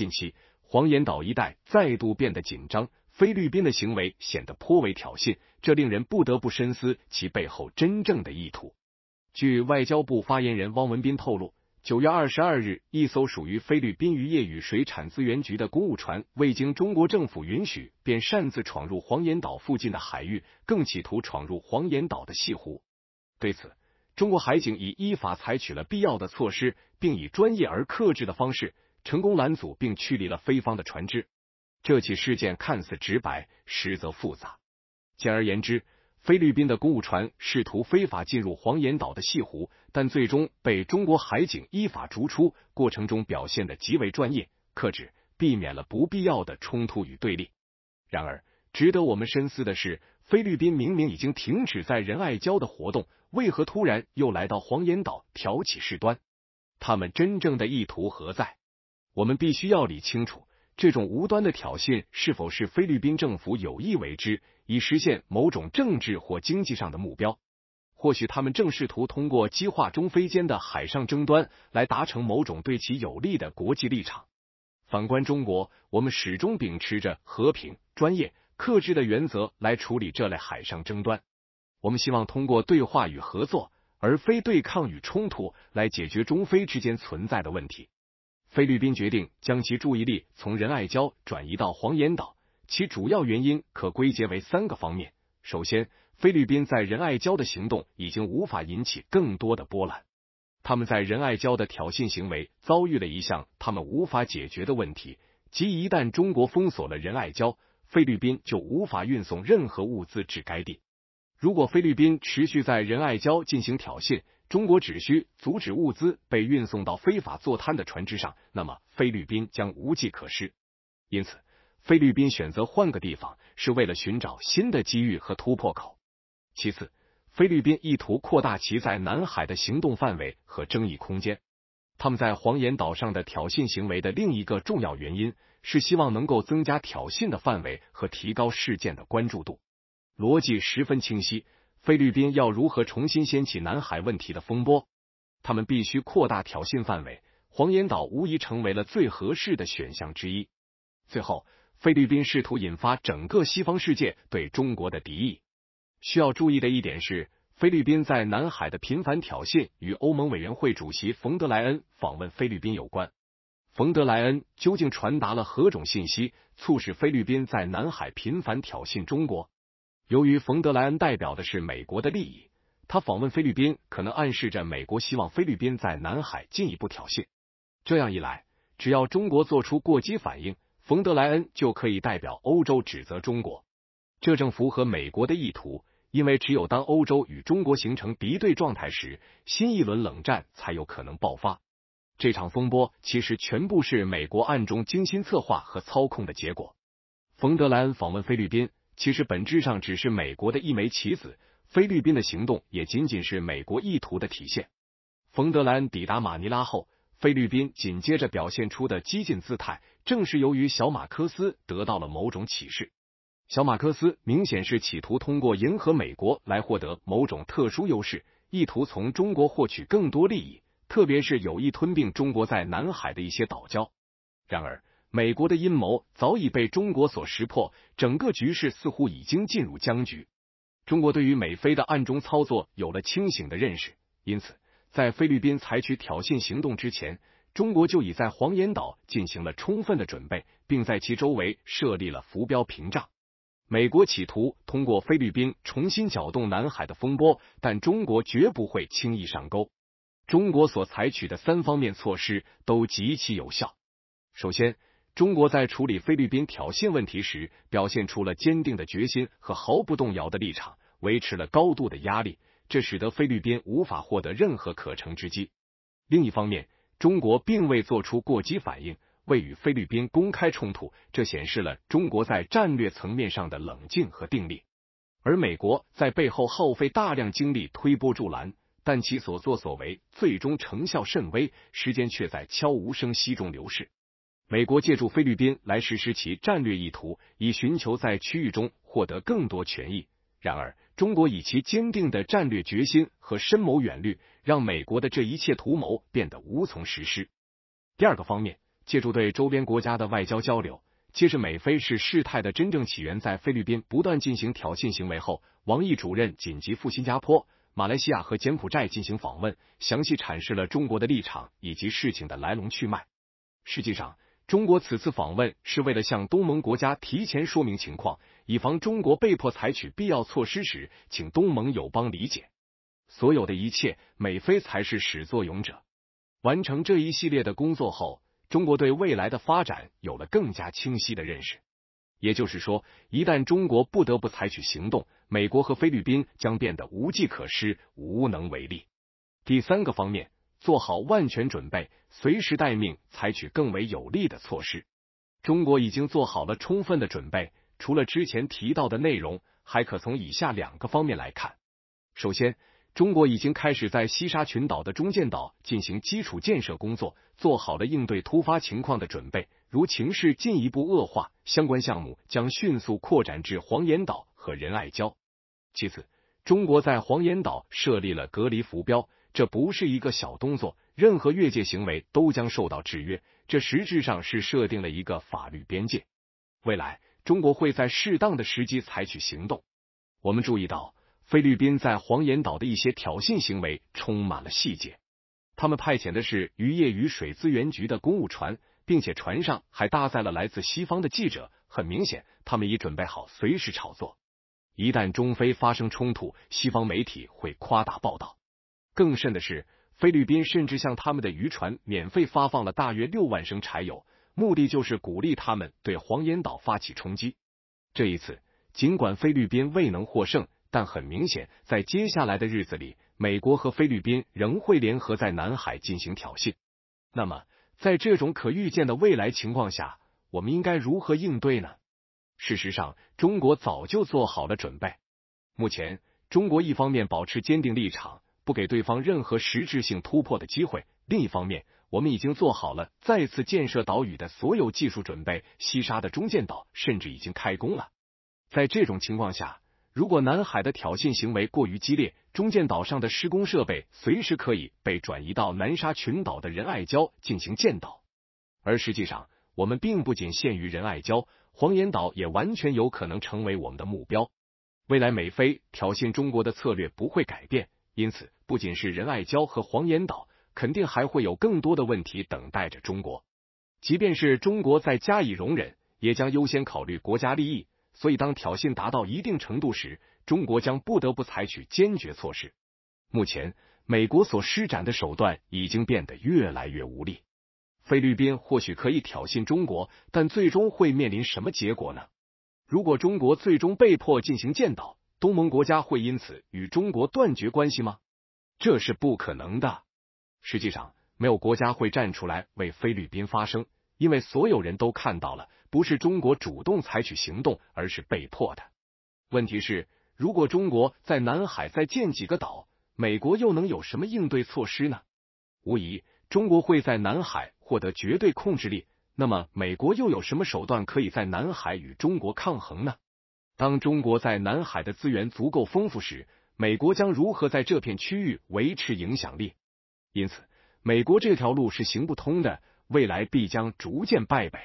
近期，黄岩岛一带再度变得紧张，菲律宾的行为显得颇为挑衅，这令人不得不深思其背后真正的意图。据外交部发言人汪文斌透露，九月二十二日，一艘属于菲律宾渔业与水产资源局的公务船未经中国政府允许，便擅自闯入黄岩岛附近的海域，更企图闯入黄岩岛的西湖。对此，中国海警已依法采取了必要的措施，并以专业而克制的方式。成功拦阻并驱离了菲方的船只。这起事件看似直白，实则复杂。简而言之，菲律宾的公务船试图非法进入黄岩岛的泻湖，但最终被中国海警依法逐出。过程中表现得极为专业，克制，避免了不必要的冲突与对立。然而，值得我们深思的是，菲律宾明明已经停止在仁爱礁的活动，为何突然又来到黄岩岛挑起事端？他们真正的意图何在？我们必须要理清楚，这种无端的挑衅是否是菲律宾政府有意为之，以实现某种政治或经济上的目标。或许他们正试图通过激化中非间的海上争端，来达成某种对其有利的国际立场。反观中国，我们始终秉持着和平、专业、克制的原则来处理这类海上争端。我们希望通过对话与合作，而非对抗与冲突，来解决中非之间存在的问题。菲律宾决定将其注意力从仁爱礁转移到黄岩岛，其主要原因可归结为三个方面。首先，菲律宾在仁爱礁的行动已经无法引起更多的波澜。他们在仁爱礁的挑衅行为遭遇了一项他们无法解决的问题，即一旦中国封锁了仁爱礁，菲律宾就无法运送任何物资至该地。如果菲律宾持续在仁爱礁进行挑衅，中国只需阻止物资被运送到非法坐滩的船只上，那么菲律宾将无计可施。因此，菲律宾选择换个地方，是为了寻找新的机遇和突破口。其次，菲律宾意图扩大其在南海的行动范围和争议空间。他们在黄岩岛上的挑衅行为的另一个重要原因是希望能够增加挑衅的范围和提高事件的关注度。逻辑十分清晰。菲律宾要如何重新掀起南海问题的风波？他们必须扩大挑衅范围，黄岩岛无疑成为了最合适的选项之一。最后，菲律宾试图引发整个西方世界对中国的敌意。需要注意的一点是，菲律宾在南海的频繁挑衅与欧盟委员会主席冯德莱恩访问菲律宾有关。冯德莱恩究竟传达了何种信息，促使菲律宾在南海频繁挑衅中国？由于冯德莱恩代表的是美国的利益，他访问菲律宾可能暗示着美国希望菲律宾在南海进一步挑衅。这样一来，只要中国做出过激反应，冯德莱恩就可以代表欧洲指责中国。这正符合美国的意图，因为只有当欧洲与中国形成敌对状态时，新一轮冷战才有可能爆发。这场风波其实全部是美国暗中精心策划和操控的结果。冯德莱恩访问菲律宾。其实本质上只是美国的一枚棋子，菲律宾的行动也仅仅是美国意图的体现。冯德兰抵达马尼拉后，菲律宾紧接着表现出的激进姿态，正是由于小马克思得到了某种启示。小马克思明显是企图通过迎合美国来获得某种特殊优势，意图从中国获取更多利益，特别是有意吞并中国在南海的一些岛礁。然而，美国的阴谋早已被中国所识破，整个局势似乎已经进入僵局。中国对于美菲的暗中操作有了清醒的认识，因此在菲律宾采取挑衅行动之前，中国就已在黄岩岛进行了充分的准备，并在其周围设立了浮标屏障。美国企图通过菲律宾重新搅动南海的风波，但中国绝不会轻易上钩。中国所采取的三方面措施都极其有效。首先，中国在处理菲律宾挑衅问题时，表现出了坚定的决心和毫不动摇的立场，维持了高度的压力，这使得菲律宾无法获得任何可乘之机。另一方面，中国并未做出过激反应，未与菲律宾公开冲突，这显示了中国在战略层面上的冷静和定力。而美国在背后耗费大量精力推波助澜，但其所作所为最终成效甚微，时间却在悄无声息中流逝。美国借助菲律宾来实施其战略意图，以寻求在区域中获得更多权益。然而，中国以其坚定的战略决心和深谋远虑，让美国的这一切图谋变得无从实施。第二个方面，借助对周边国家的外交交流，揭示美菲是事态的真正起源。在菲律宾不断进行挑衅行为后，王毅主任紧急赴新加坡、马来西亚和柬埔寨进行访问，详细阐释了中国的立场以及事情的来龙去脉。实际上，中国此次访问是为了向东盟国家提前说明情况，以防中国被迫采取必要措施时，请东盟友邦理解。所有的一切，美菲才是始作俑者。完成这一系列的工作后，中国对未来的发展有了更加清晰的认识。也就是说，一旦中国不得不采取行动，美国和菲律宾将变得无计可施、无能为力。第三个方面。做好万全准备，随时待命，采取更为有力的措施。中国已经做好了充分的准备，除了之前提到的内容，还可从以下两个方面来看：首先，中国已经开始在西沙群岛的中建岛进行基础建设工作，做好了应对突发情况的准备。如情势进一步恶化，相关项目将迅速扩展至黄岩岛和仁爱礁。其次，中国在黄岩岛设立了隔离浮标。这不是一个小动作，任何越界行为都将受到制约。这实质上是设定了一个法律边界。未来，中国会在适当的时机采取行动。我们注意到，菲律宾在黄岩岛的一些挑衅行为充满了细节。他们派遣的是渔业与水资源局的公务船，并且船上还搭载了来自西方的记者。很明显，他们已准备好随时炒作。一旦中非发生冲突，西方媒体会夸大报道。更甚的是，菲律宾甚至向他们的渔船免费发放了大约六万升柴油，目的就是鼓励他们对黄岩岛发起冲击。这一次，尽管菲律宾未能获胜，但很明显，在接下来的日子里，美国和菲律宾仍会联合在南海进行挑衅。那么，在这种可预见的未来情况下，我们应该如何应对呢？事实上，中国早就做好了准备。目前，中国一方面保持坚定立场。不给对方任何实质性突破的机会。另一方面，我们已经做好了再次建设岛屿的所有技术准备。西沙的中建岛甚至已经开工了。在这种情况下，如果南海的挑衅行为过于激烈，中建岛上的施工设备随时可以被转移到南沙群岛的仁爱礁进行建岛。而实际上，我们并不仅限于仁爱礁，黄岩岛也完全有可能成为我们的目标。未来，美菲挑衅中国的策略不会改变。因此，不仅是仁爱礁和黄岩岛，肯定还会有更多的问题等待着中国。即便是中国再加以容忍，也将优先考虑国家利益。所以，当挑衅达到一定程度时，中国将不得不采取坚决措施。目前，美国所施展的手段已经变得越来越无力。菲律宾或许可以挑衅中国，但最终会面临什么结果呢？如果中国最终被迫进行建岛，东盟国家会因此与中国断绝关系吗？这是不可能的。实际上，没有国家会站出来为菲律宾发声，因为所有人都看到了，不是中国主动采取行动，而是被迫的。问题是，如果中国在南海再建几个岛，美国又能有什么应对措施呢？无疑，中国会在南海获得绝对控制力。那么，美国又有什么手段可以在南海与中国抗衡呢？当中国在南海的资源足够丰富时，美国将如何在这片区域维持影响力？因此，美国这条路是行不通的，未来必将逐渐败北。